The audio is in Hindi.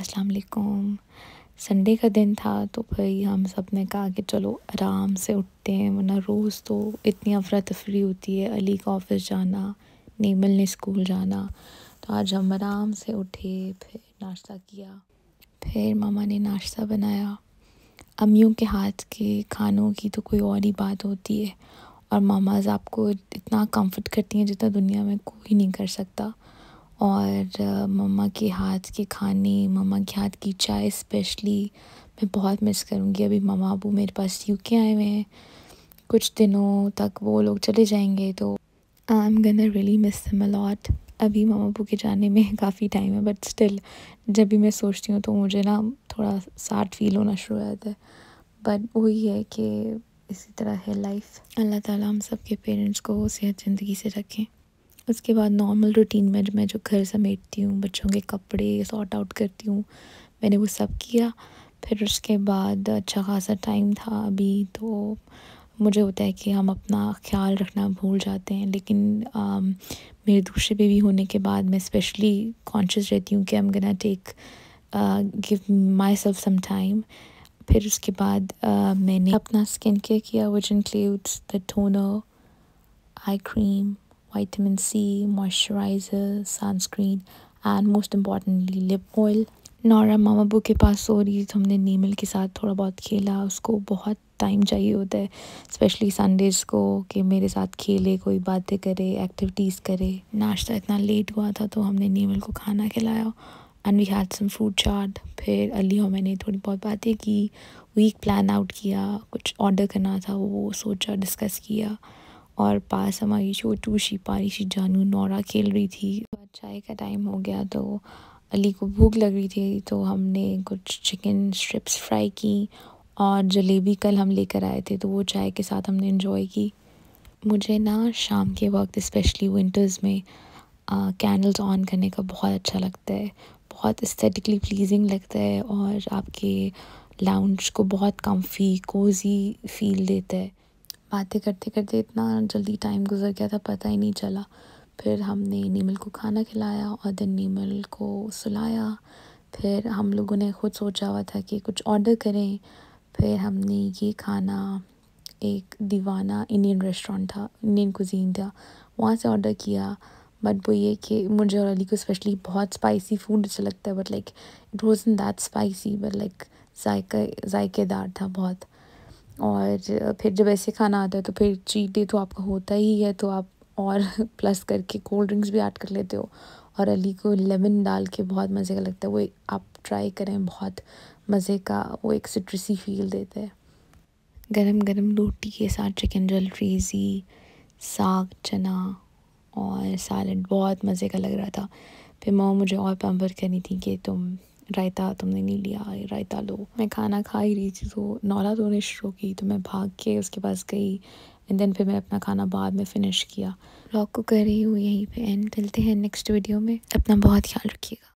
अस्सलाम वालेकुम संडे का दिन था तो भाई हम सब ने कहा कि चलो आराम से उठते हैं वरना रोज़ तो इतनी अफरा तफरी होती है अली का ऑफिस जाना नेमल ने स्कूल जाना तो आज हम आराम से उठे फिर नाश्ता किया फिर मामा ने नाश्ता बनाया अम्मियों के हाथ के खानों की तो कोई और ही बात होती है और मामाज आपको इतना कंफर्ट करती हैं जितना दुनिया में कोई नहीं कर सकता और मम्मा के हाथ के खाने मम्मा के हाथ की चाय स्पेशली मैं बहुत मिस करूँगी अभी मम्मा अबू मेरे पास यू के आए हुए हैं कुछ दिनों तक वो लोग चले जाएंगे तो I am gonna really miss them a lot अभी मम्मा अबू के जाने में काफ़ी टाइम है बट स्टिल जब भी मैं सोचती हूँ तो मुझे ना थोड़ा सैड फील होना शुरू हो जाता है बट वही है कि इसी तरह है लाइफ अल्लाह ताला हम सब के पेरेंट्स को सेहत ज़िंदगी से रखें उसके बाद नॉर्मल रूटीन में मैं जो घर समेटती हूँ बच्चों के कपड़े सॉर्ट आउट करती हूँ मैंने वो सब किया फिर उसके बाद अच्छा खासा टाइम था अभी तो मुझे होता है कि हम अपना ख्याल रखना भूल जाते हैं लेकिन आ, मेरे दूसरे बेबी होने के बाद मैं स्पेशली कॉन्शियस रहती हूँ कि I am gonna take give myself some time फिर उसके बाद मैंने अपना स्किन केयर किया which includes the toner eye cream vitamin C, moisturizer, sunscreen, and most importantly lip oil नौरा मामा बू के पास सो रही तो हमने नीमिल के साथ थोड़ा बहुत खेला उसको बहुत टाइम चाहिए होता है स्पेशली संडेज़ को कि मेरे साथ खेले कोई बातें करे एक्टिविटीज़ करे नाश्ता इतना लेट हुआ था तो हमने नीमिल को खाना खिलाया and we had some fruit chaat फिर अली और मैंने थोड़ी बहुत बातें की वीक प्लान आउट किया कुछ ऑर्डर करना था वो सोचा डिस्कस किया और पास हमारी छोटू पारी शी जानू नौरा खेल रही थी चाय का टाइम हो गया तो अली को भूख लग रही थी तो हमने कुछ चिकन स्ट्रिप्स फ्राई की और जलेबी कल हम लेकर आए थे तो वो चाय के साथ हमने इन्जॉय की मुझे ना शाम के वक्त स्पेशली विंटर्स में कैंडल्स ऑन करने का बहुत अच्छा लगता है बहुत इस्थेटिकली प्लीजिंग लगता है और आपके लाउंज को बहुत कम्फी कोजी फील देता है बातें करते करते इतना जल्दी टाइम गुजर गया था पता ही नहीं चला फिर हमने नीमल को खाना खिलाया और दिन नीमल को सुलाया फिर हम लोगों ने खुद सोचा हुआ था कि कुछ ऑर्डर करें फिर हमने ये खाना एक दीवाना इंडियन रेस्टोरेंट था इंडियन कुजीन था वहाँ से ऑर्डर किया बट वो ये कि मुझे और अली को स्पेशली बहुत स्पाइसी फूड अच्छा लगता है but like it was that spicy but like जायका जायकेदार था बहुत और फिर जब ऐसे खाना आता है तो फिर चीट डे तो आपका होता ही है तो आप और प्लस करके कोल्ड ड्रिंक्स भी ऐड कर लेते हो और अली को लेमन डाल के बहुत मज़े का लगता है वो आप ट्राई करें बहुत मज़े का वो एक सिट्रसी फील देता है गरम गरम रोटी के साथ चिकन जलफ्रीजी साग चना और सैलड बहुत मज़े का लग रहा था फिर माँ मुझे और पम्पर करनी थी कि तुम रायता तुमने नहीं लिया रायता लो मैं खाना खा ही रही थी तो तो उन्हें शुरू की तो मैं भाग के उसके पास गई एंड देन फिर मैं अपना खाना बाद में फ़िनिश किया ब्लॉग को कर रही हूँ यहीं पे एंड मिलते हैं नेक्स्ट वीडियो में अपना बहुत ख्याल रखिएगा